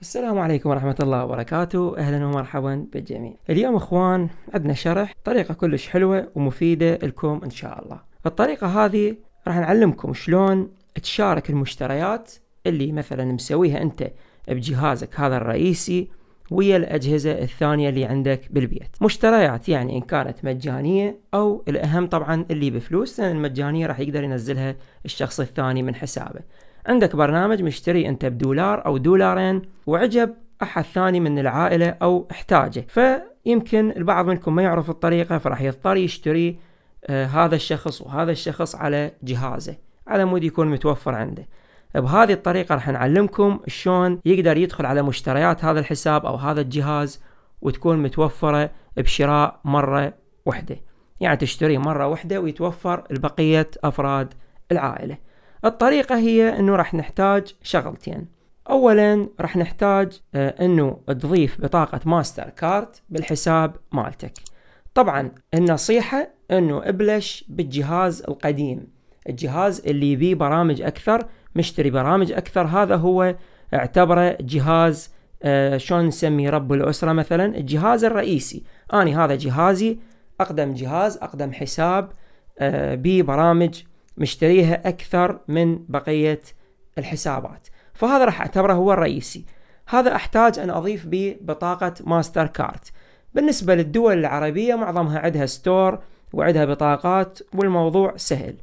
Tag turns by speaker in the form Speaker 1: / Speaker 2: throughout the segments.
Speaker 1: السلام عليكم ورحمة الله وبركاته أهلا ومرحبا بالجميع اليوم أخوان عندنا شرح طريقة كلش حلوة ومفيدة لكم إن شاء الله الطريقة هذه راح نعلمكم شلون تشارك المشتريات اللي مثلا مسويها أنت بجهازك هذا الرئيسي ويا الأجهزة الثانية اللي عندك بالبيت مشتريات يعني إن كانت مجانية أو الأهم طبعا اللي بفلوس لأن المجانية راح يقدر ينزلها الشخص الثاني من حسابه عندك برنامج مشتري انت بدولار او دولارين وعجب احد ثاني من العائلة او احتاجه فيمكن البعض منكم ما يعرف الطريقة فراح يضطر يشتري آه، هذا الشخص وهذا الشخص على جهازه على مود يكون متوفر عنده بهذه الطريقة راح نعلمكم شلون يقدر يدخل على مشتريات هذا الحساب او هذا الجهاز وتكون متوفرة بشراء مرة واحدة يعني تشتري مرة واحدة ويتوفر لبقية افراد العائلة الطريقة هي انه راح نحتاج شغلتين اولا راح نحتاج آه، انه تضيف بطاقة ماستر كارد بالحساب مالتك طبعا النصيحة انه ابلش بالجهاز القديم الجهاز اللي بيه برامج اكثر مشتري برامج اكثر هذا هو اعتبره جهاز آه شلون نسميه رب الاسره مثلا الجهاز الرئيسي اني هذا جهازي اقدم جهاز اقدم حساب آه برامج مشتريها أكثر من بقية الحسابات فهذا راح أعتبره هو الرئيسي هذا أحتاج أن أضيف به بطاقة ماستر كارد بالنسبة للدول العربية معظمها عندها ستور وعندها بطاقات والموضوع سهل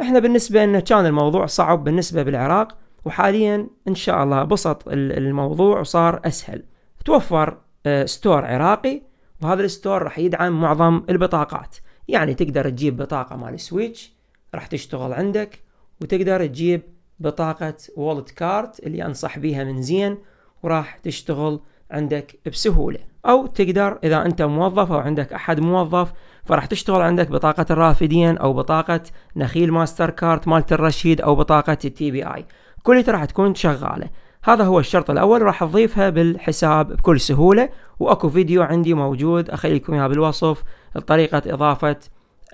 Speaker 1: احنا بالنسبة لنا كان الموضوع صعب بالنسبة بالعراق وحاليا ان شاء الله بسط الموضوع وصار اسهل توفر آه، ستور عراقي وهذا الستور راح يدعم معظم البطاقات يعني تقدر تجيب بطاقة مال سويتش راح تشتغل عندك وتقدر تجيب بطاقة وولت كارت اللي أنصح بيها من زين وراح تشتغل عندك بسهولة أو تقدر إذا أنت موظف أو عندك أحد موظف فراح تشتغل عندك بطاقة الرافدين أو بطاقة نخيل ماستر كارت مالت الرشيد أو بطاقة التي بي آي كل راح تكون شغالة هذا هو الشرط الأول راح تضيفها بالحساب بكل سهولة وأكو فيديو عندي موجود أخليكم إياه بالوصف طريقة إضافة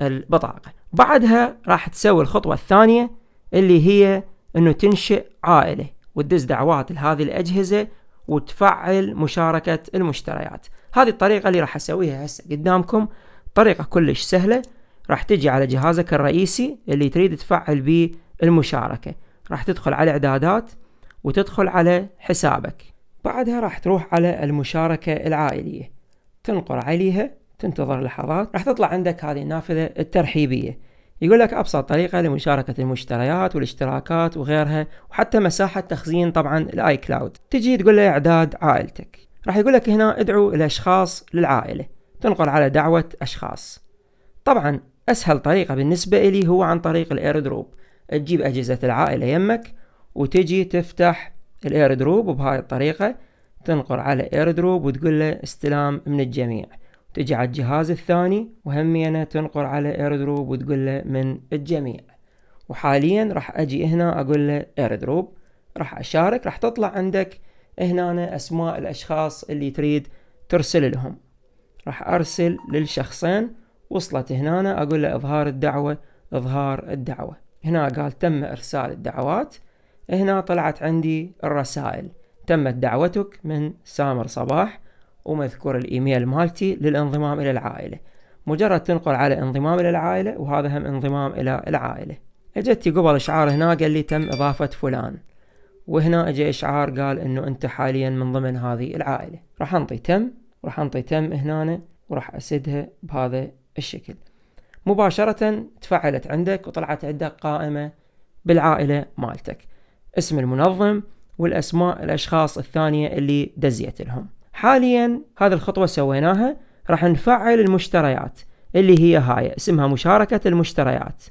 Speaker 1: البطاقة بعدها راح تسوي الخطوة الثانية اللي هي انه تنشئ عائلة وتدز دعوات لهذه الأجهزة وتفعل مشاركة المشتريات هذه الطريقة اللي راح أسويها هسه قدامكم طريقة كلش سهلة راح تجي على جهازك الرئيسي اللي تريد تفعل به المشاركة راح تدخل على إعدادات وتدخل على حسابك بعدها راح تروح على المشاركة العائلية تنقر عليها تنتظر لحظات راح تطلع عندك هذه النافذة الترحيبية يقول لك أبسط طريقة لمشاركة المشتريات والاشتراكات وغيرها وحتى مساحة تخزين طبعا الآي كلاود تجي تقول له إعداد عائلتك راح يقول لك هنا ادعو الأشخاص للعائلة تنقل على دعوة أشخاص طبعا أسهل طريقة بالنسبة إلي هو عن طريق الإير دروب تجيب أجهزة العائلة يمك وتجي تفتح الإير دروب وبهاي الطريقة تنقر على إير دروب وتقول له استلام من الجميع تجي على الجهاز الثاني وهمينة تنقر على ايردروب وتقول له من الجميع وحاليا راح اجي هنا اقول له ايردروب راح اشارك راح تطلع عندك هنا اسماء الاشخاص اللي تريد ترسل لهم راح ارسل للشخصين وصلت هنا اقول له اظهار الدعوة اظهار الدعوة هنا قال تم ارسال الدعوات هنا طلعت عندي الرسائل تمت دعوتك من سامر صباح ومذكور الإيميل مالتي للانضمام إلى العائلة مجرد تنقل على انضمام إلى العائلة وهذا هم انضمام إلى العائلة اجتي قبل إشعار هنا قال لي تم إضافة فلان وهنا اجى إشعار قال إنه أنت حاليا من ضمن هذه العائلة راح أنطي تم راح أنطي تم هنا وراح أسدها بهذا الشكل مباشرة تفعلت عندك وطلعت عندك قائمة بالعائلة مالتك اسم المنظم والأسماء الأشخاص الثانية اللي دزيت لهم حاليا هذه الخطوة سويناها راح نفعل المشتريات اللي هي هاي اسمها مشاركة المشتريات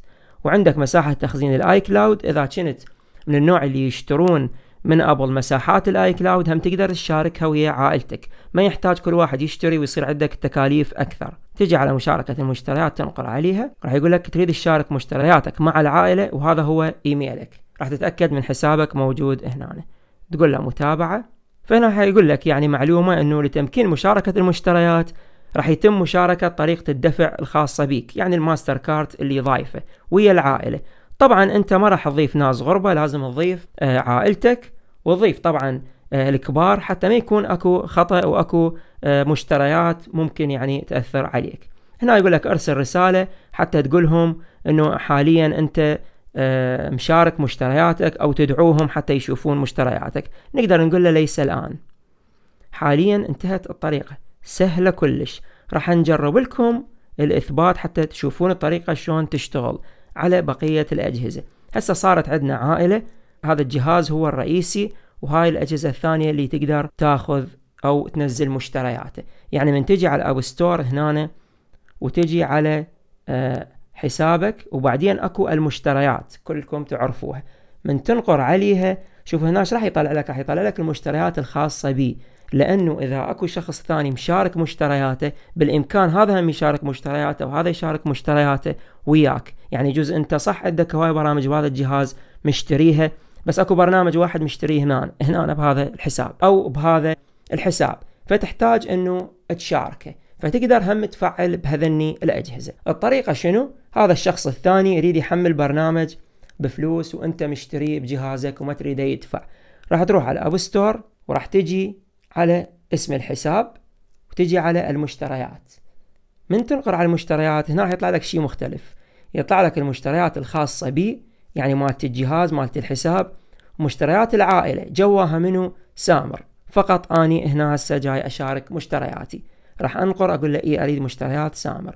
Speaker 1: وعندك مساحة تخزين الاي كلاود اذا كنت من النوع اللي يشترون من ابل مساحات الاي كلاود هم تقدر تشاركها ويا عائلتك ما يحتاج كل واحد يشتري ويصير عندك تكاليف اكثر تجي على مشاركة المشتريات تنقر عليها راح يقول لك تريد تشارك مشترياتك مع العائلة وهذا هو ايميلك راح تتأكد من حسابك موجود هنا تقول له متابعة فهنا حيقول لك يعني معلومة أنه لتمكين مشاركة المشتريات راح يتم مشاركة طريقة الدفع الخاصة بيك يعني الماستر كارد اللي ضايفه ويا العائلة طبعا أنت ما راح تضيف ناس غربة لازم تضيف آه، عائلتك وتضيف طبعا آه، الكبار حتى ما يكون اكو خطا واكو آه، مشتريات ممكن يعني تاثر عليك هنا يقول لك ارسل رساله حتى تقولهم انه حاليا انت آه، مشارك مشترياتك او تدعوهم حتى يشوفون مشترياتك نقدر نقول له ليس الان حاليا انتهت الطريقه سهله كلش راح نجرب لكم الاثبات حتى تشوفون الطريقه شلون تشتغل على بقيه الاجهزه هسه صارت عندنا عائله هذا الجهاز هو الرئيسي وهاي الاجهزه الثانيه اللي تقدر تاخذ او تنزل مشترياته يعني من تجي على الاب ستور هنا وتجي على آه حسابك وبعدين اكو المشتريات كلكم تعرفوها من تنقر عليها شوف هنا راح يطلع لك راح يطلع لك المشتريات الخاصة بي لانه اذا اكو شخص ثاني مشارك مشترياته بالامكان هذا هم يشارك مشترياته وهذا يشارك مشترياته وياك يعني جزء انت صح عندك هواي برامج وهذا الجهاز مشتريها بس اكو برنامج واحد مشتريه هنا هنا بهذا الحساب او بهذا الحساب فتحتاج انه تشاركه فتقدر هم تفعل بهذني الاجهزه الطريقه شنو هذا الشخص الثاني يريد يحمل برنامج بفلوس وانت مشتريه بجهازك وما تريده يدفع راح تروح على اب ستور وراح تجي على اسم الحساب وتجي على المشتريات من تنقر على المشتريات هنا راح يطلع لك شيء مختلف يطلع لك المشتريات الخاصة بي يعني مالت الجهاز مالت الحساب مشتريات العائلة جواها منو سامر فقط اني هنا هسه جاي اشارك مشترياتي راح انقر اقول له اي اريد مشتريات سامر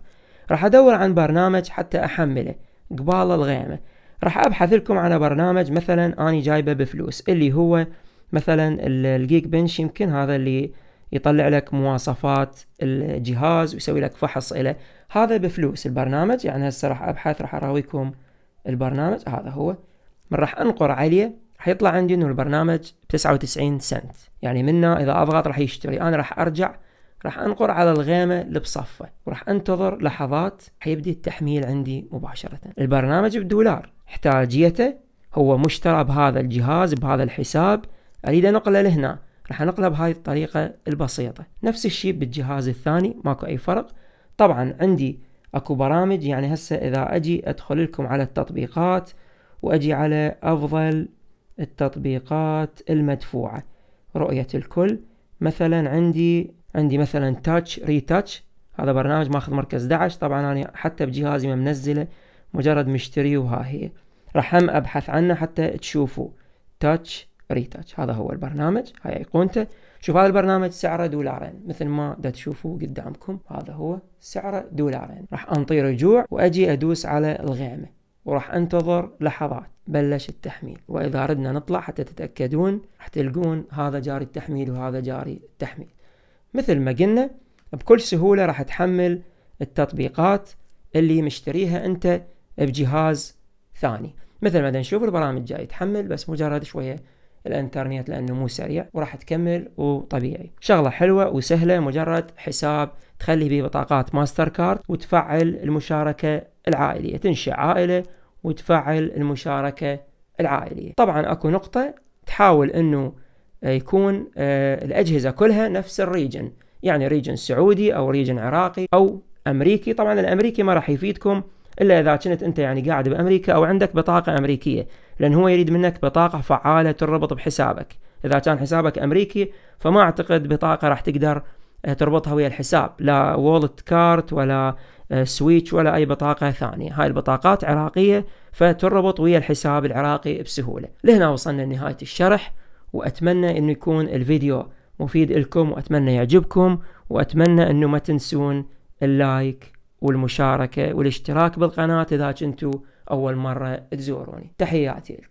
Speaker 1: راح ادور عن برنامج حتى احمله قبال الغيمه راح ابحث لكم على برنامج مثلا اني جايبه بفلوس اللي هو مثلا الجيك بنش يمكن هذا اللي يطلع لك مواصفات الجهاز ويسوي لك فحص له هذا بفلوس البرنامج يعني هسه راح ابحث راح اراويكم البرنامج هذا هو من راح انقر عليه راح يطلع عندي انه البرنامج ب 99 سنت يعني منه اذا اضغط راح يشتري انا راح ارجع راح انقر على الغيمة اللي بصفه وراح انتظر لحظات حيبدي التحميل عندي مباشرة البرنامج بدولار احتاجيته هو مشترى بهذا الجهاز بهذا الحساب اريد انقله لهنا راح انقله بهذه الطريقة البسيطة نفس الشيء بالجهاز الثاني ماكو اي فرق طبعا عندي اكو برامج يعني هسه اذا اجي ادخل لكم على التطبيقات واجي على افضل التطبيقات المدفوعة رؤية الكل مثلا عندي عندي مثلا تاتش ريتاتش هذا برنامج ماخذ مركز 11 طبعا انا حتى بجهازي ما منزله مجرد مشتري وها هي راح هم ابحث عنه حتى تشوفوا تاتش ريتاتش هذا هو البرنامج هاي ايقونته شوف هذا البرنامج سعره دولارين مثل ما دا تشوفوا قدامكم هذا هو سعره دولارين راح انطي رجوع واجي ادوس على الغيمه وراح انتظر لحظات بلش التحميل واذا ردنا نطلع حتى تتاكدون راح تلقون هذا جاري التحميل وهذا جاري التحميل مثل ما قلنا بكل سهولة راح تحمل التطبيقات اللي مشتريها انت بجهاز ثاني مثل ما نشوف البرامج جاي تحمل بس مجرد شوية الانترنت لانه مو سريع وراح تكمل وطبيعي شغلة حلوة وسهلة مجرد حساب تخلي به بطاقات ماستر كارد وتفعل المشاركة العائلية تنشئ عائلة وتفعل المشاركة العائلية طبعا اكو نقطة تحاول انه آه، يكون آه، الأجهزة كلها نفس الريجن يعني ريجن سعودي أو ريجن عراقي أو أمريكي طبعا الأمريكي ما راح يفيدكم إلا إذا كنت أنت يعني قاعد بأمريكا أو عندك بطاقة أمريكية لأن هو يريد منك بطاقة فعالة تربط بحسابك إذا كان حسابك أمريكي فما أعتقد بطاقة راح تقدر آه، تربطها ويا الحساب لا وولت كارت ولا سويتش ولا أي بطاقة ثانية هاي البطاقات عراقية فتربط ويا الحساب العراقي بسهولة لهنا وصلنا لنهاية الشرح وأتمنى أنه يكون الفيديو مفيد لكم وأتمنى يعجبكم وأتمنى أنه ما تنسون اللايك والمشاركة والاشتراك بالقناة إذا كنتوا أول مرة تزوروني تحياتي لكم